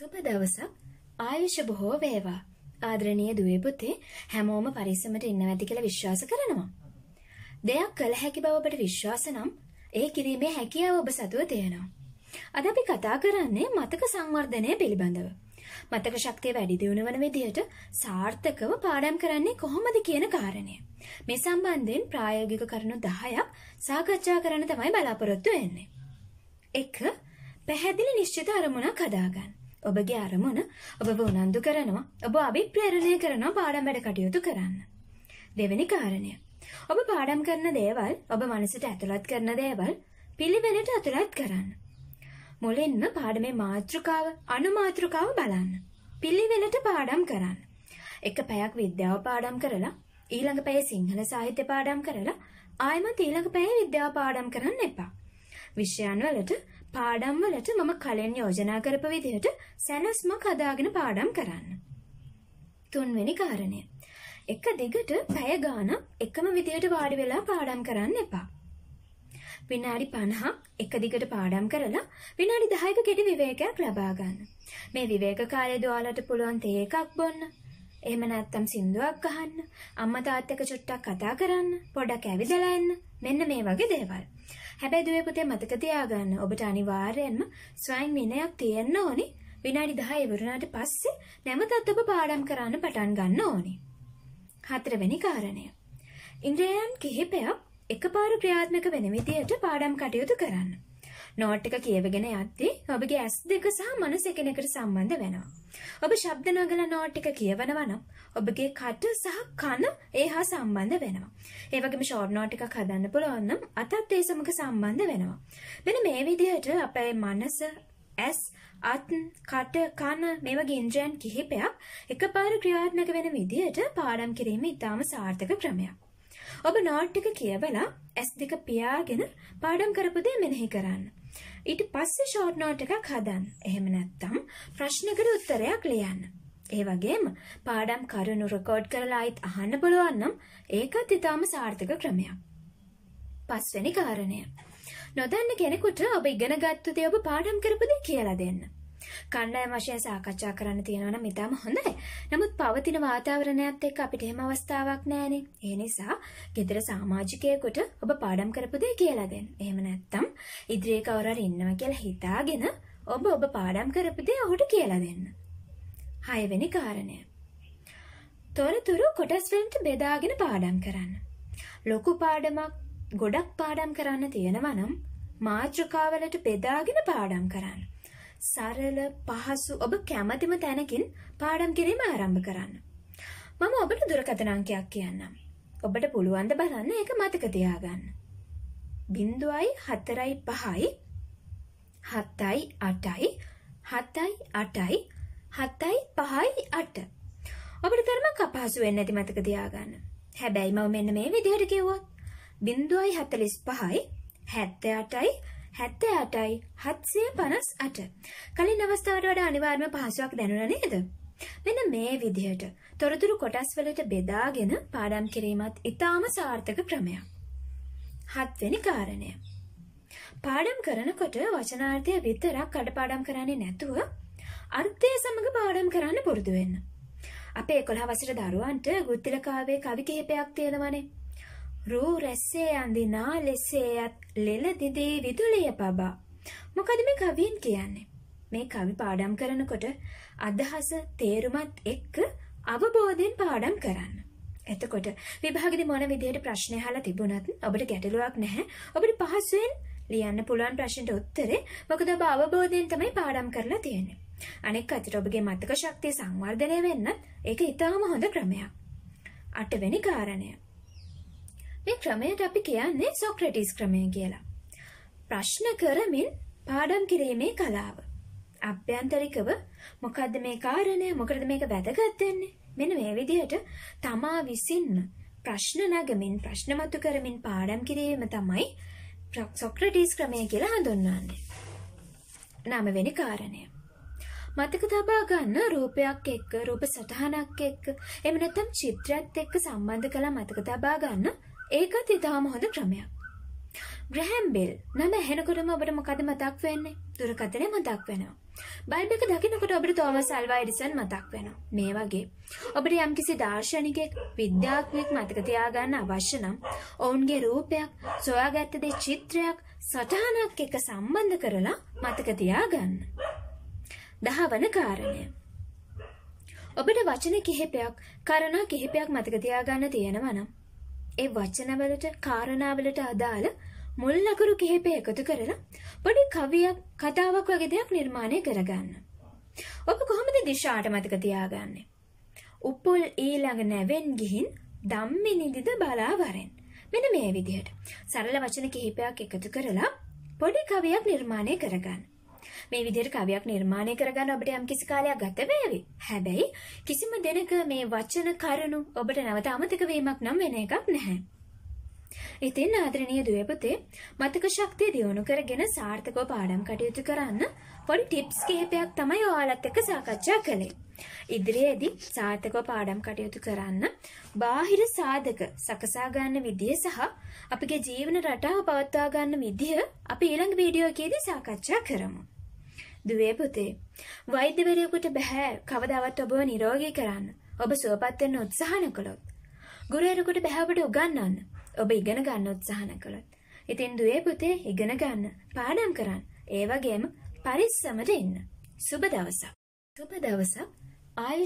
සුබ දවසක් ආයුෂ බොහෝ වේවා ආදරණීය දුවේ පුතේ හැමෝම පරිස්සමට ඉන්න ඇති කියලා විශ්වාස කරනවා. දෙයක් කළ හැකි බව ඔබට විශ්වාස නම් ඒ කිරීමේ හැකියාව ඔබ සතුව තියෙනවා. අද අපි කතා කරන්නේ මතක සංවර්ධනය පිළිබඳව. මතක ශක්තිය වැඩි දියුණු වන විදිහට සාර්ථකව පාඩම් කරන්නේ කොහොමද කියන කාරණය. මේ සම්බන්ධයෙන් ප්‍රායෝගික කරුණු 10ක් සාකච්ඡා කරන්න තමයි බලාපොරොත්තු වෙන්නේ. 1. පැහැදිලි නිශ්චිත අරමුණක් හදාගන්න. ඔබගේ අරමුණ ඔබව උනන්දු කරනවා ඔබ අභිප්‍රේරණය කරනවා පාඩම් වැඩ කටයුතු කරන්න. දෙවෙනි කාරණය. ඔබ පාඩම් කරන දේවල් ඔබ මනසට ඇතුළත් කරන දේවල් පිළිවෙලට ඇතුළත් කරන්න. මුලින්ම පාඩමේ මාතෘකාව අනුමාතෘකාව බලන්න. පිළිවෙලට පාඩම් කරන්න. එක පැයක් විද්‍යාව පාඩම් කරලා ඊළඟ පැය සිංහල සාහිත්‍ය පාඩම් කරලා ආයම තීලක පැය විද්‍යාව පාඩම් කරන්න එපා. විෂයන් වලට පාඩම් වලට මම කලින් යෝජනා කරපු විදිහට සැලැස්මක් හදාගෙන පාඩම් කරන්න. තුන්වෙනි කාරණය. එක දිගට පැය ගාණක් එකම විදිහට වාඩි වෙලා පාඩම් කරන්න එපා. විනාඩි 50ක් එක දිගට පාඩම් කරලා විනාඩි 10ක කෙටි විවේකයක් ලබා ගන්න. මේ විවේක කාලයේදී ඔයාලට පුළුවන් තේ එකක් බොන්න. එහෙම නැත්නම් සින්දුවක් අහන්න, අම්මා තාත්තක චුට්ටක් කතා කරන්න, පොඩක් ඇවිදලා එන්න. මෙන්න මේ වගේ දේවල්. හැබැයි දුවේ පුතේ මතක තියාගන්න ඔබට අනිවාර්යයෙන්ම ස්වයං විනයක් තියෙන්න ඕනේ. විනාඩි 10 ඉවරනාට පස්සේ නැවතත් ඔබ පාඩම් කරන්න පටන් ගන්න ඕනේ. හතරවෙනි කාරණය. ඉන්ද්‍රයන් කිහිපයක් එකපාර ක්‍රියාත්මක වෙන විදියට පාඩම් කටයුතු කරන්න. නෝට් එක කියවගෙන යද්දී ඔබගේ ඇස් දෙක සහ මනස එකිනෙකට සම්බන්ධ වෙනවා. ඔබ ශබ්ද නගල නෝට් එක කියවනවා නම් ඔබගේ කට සහ කන ඒ හා සම්බන්ධ වෙනවා. ඒ වගේම ෂෝට් නෝට් එකක් හදන්න පුළුවන් නම් අතත් ඒ සමග සම්බන්ධ වෙනවා. මෙන්න මේ විදිහට අපේ මනස ඇස් අත් කට කන මෙම ගින්ද්‍රයන් කිහිපයක් එකපාර ක්‍රියාත්මක වෙන විදිහට පාඩම් කිරීම ඉතාම සාර්ථක ක්‍රමයක්. ඔබ නෝට් එක කියවලා ඇස් දෙක පියාගෙන පාඩම් කරපු දේ මෙනෙහි කරන්න. ඊට පස්සේ ෂෝට් නෝට් එකක් හදන්න. එහෙම නැත්නම් ප්‍රශ්නකට උත්තරයක් ලියන්න. ඒ වගේම පාඩම් කරුණු රෙකෝඩ් කරලා ආයිත් අහන්න පුළුවන් නම් ඒකත් ඊටාම සාර්ථක ක්‍රමයක්. පස්වෙනි කාරණය. නොදන්න කෙනෙකුට ඔබ ඉගෙන ගත්ත දේ ඔබ පාඩම් කරපු දේ කියලා දෙන්න. කණ්ඩායම් වශයෙන් සාකච්ඡා කරන්න තියෙනවා නම් ඉතාම හොඳයි. නමුත් පවතින වාතාවරණයත් එක්ක අපිට එහෙම අවස්ථාවක් නැහැනේ. ඒ නිසා ගෙදර සමාජිකයෙකුට ඔබ පාඩම් කරපු දේ කියලා දෙන්න. එහෙම නැත්නම් ඉදිරියේ කවුරු හරි ඉන්නවා කියලා හිතාගෙන ඔබ ඔබ පාඩම් කරපු දේ ඔහුට කියලා දෙන්න. හයවෙනි කාරණය. තොරතුරු කොටස් වලට බෙදාගෙන පාඩම් කරන්න. ලොකු පාඩමක් ගොඩක් පාඩම් කරන්න තියෙනවා නම් මාත්‍රකාවලට බෙදාගෙන පාඩම් කරන්න. සරල පහසු ඔබ කැමතිම තැනකින් පාඩම් කිරීම ආරම්භ කරන්න. මම ඔබට දුරකතනංකයක් කියන්නම්. ඔබට පුළුවන්ද බලන්න එක මතක තියාගන්න. බින්දුවයි හතරයි පහයි හත්තයි අටයි හත්තයි අටයි හත්තයි පහයි අට. ඔබට තරම කපහසු වෙන්න ඇති මතක තියාගන්න. හැබැයි මව මෙන්න මේ විදිහට කිව්වොත්. බින්දුවයි හතලිස් පහයි හැත්ත අටයි හැත්ත අටයි හත්සේ පනස් අට කලින් අවස්ථාවට වඩ අනිවාර්ම පහසුවක් දැනුන නේද. මෙන මේ විදිහට තොරතුරු කොටස් වලට බෙදාගෙන පාඩම් කිරීමත් ඉතාම සාර්ථක ක්‍රමයක්. හත්වෙනි කාරණය. පාඩම් කරනකොට වචනාර්ථය විතරක් කඩපාඩම් කරන්නේ නැතුව අර්ථය සමඟ පාඩම් කරන්න පුරුදු වෙන්න. අපේ කොළහ වසර දරුවන්ට ගුත්තිලකාවේ කවි කිහිපයක් තියෙනවනේ. රූ රැස්සේ අඳිනා ලෙසේයත් ලෙල දිදී විදුලිය පබා. මොකද මේ කවියෙන් කියන්නේ. මේ කවි පාඩම් කරනකොට අදහස තේරුමත් එක්ක අවබෝධයෙන් පාඩම් කරන්න. එතකොට විභාගෙදි මොන විදිහට ප්‍රශ්න අහලා තිබුණත් ඔබට ගැටලුවක් නැහැ. ඔබට පහසුවෙන් ලියන්න පුළුවන් ප්‍රශ්නට උත්තරේ මොකද ඔබ අවබෝධයෙන් තමයි පාඩම් කරලා තියෙන්නේ. අනෙක් අතට ඔබගේ මතක ශක්තිය සංවර්ධනය වෙන්නත් ඒක ඉතාම හොඳ ක්‍රමයක්. අටවෙනි කාරණය මේ ක්‍රමයට අපි කියන්නේ සොක්‍රටිස් ක්‍රමය කියලා. ප්‍රශ්න කරමින් පාඩම් කිරීමේ කලාව. අභ්‍යන්තරිකව මොකද්ද මේ කාරණය මොකද මේක වැදගත් වෙන්නේ? මෙන්න මේ විදිහට තමා විසින් ප්‍රශ්න නගමින් ප්‍රශ්න මතු කරමින් පාඩම් කිරීම තමයි සොක්‍රටිස් ක්‍රමය කියලා හඳුන්වන්නේ. නවවෙනි කාරණය. මතක තබා ගන්න රූපයක් එක්ක රූප සටහනක් එක්ක එහෙම නැත්නම් චිත්‍රයක් එක්ක සම්බන්ධ කළා මතක තබා ගන්න ඒකත් ඉතාම හොඳ ක්‍රමයක්. ග්‍රහම් බෙල් නම හැනකොටම ඔබට මොකද මතක් වෙන්නේ දුරකතනය මතක් වෙනවා. බල්බක දකිනකොට ඔබට තෝම සල්වා එඩිසන් මතක් වෙනවා. මේ වගේ. ඔබට යම්කිසි දර්ශනිකෙක් විද්‍යාත්මයෙක් මතක තියාගන්න අවශ්‍ය නම් ඔවුන්ගේ රූපයක් සොයාගත්ත දේ චිත්‍රයක් සටහනක් එක සම්බන්ධ කරලා මතක තියාගන්න. දහවන කාරණය. ඔබට වචන කිහිපයක් කරණා කිහිපයක් මතක තියාගන්න තියෙනවා නම් ඒ වචනවලට කාරණාවලට අදාළ මුල් ලකුරු කිහිපය එකතු කරලා පොඩි කවියක් කතාවක් වගේ දෙයක් නිර්මාණය කරගන්න. ඔබ කොහොමද දිශාට මතක තියාගන්නේ? උපුල් ඊළඟ නැවෙන් ගිහින් ධම්මි නිදිද බලා වරෙන්. මෙන්න මේ විදිහට සරල වචන කිහිපයක් එකතු කරලා පොඩි කවියක් නිර්මාණය කරගන්න. මේ විදිහට කවියක් නිර්මාණය කරගන්න ඔබට යම්කිසි කාලයක් ගත වේවි. හැබැයි කිසිම දිනක මේ වචන කරුණු ඔබට නැවත අමතක වීමක් නම් වෙන එකක් නැහැ. ඉතින් ආදරණීය දුවේ පුතේ මතක ශක්තිය දියුණු කරගෙන සාර්ථකව පාඩම් කටයුතු කරන්න පොඩි ටිප්ස් කිහිපයක් තමයි ඔයාලත් එක්ක සාකච්ඡා කළේ. ඉදිරියේදී සාර්ථකව පාඩම් කටයුතු කරන්න බාහිර සාධක සකසා ගන්න විදිය සහ අපගේ ජීවන රටාව පවත්වා ගන්න විදිය අපි ඊළඟ වීඩියෝ එකේදී සාකච්ඡා කරමු. දුවේ පුතේ. වෛද්‍යවරයෙකුට බෑ කවදාවත් ඔබව නිරෝගී කරන්න. ඔබ සුවපත් වෙන්න උත්සාහ කළොත්. ගුරුවරයෙකුට බෑ ඔබට උගන්වන්න. ඔබ ඉගෙන ගන්න උත්සාහ කළොත්. ඉතින් දුවේ පුතේ ඉගෙන ගන්න, පාඩම් කරන්න. ඒ වගේම පරිස්සමට ඉන්න. සුබ දවසක්. සුබ දවසක්. ආයු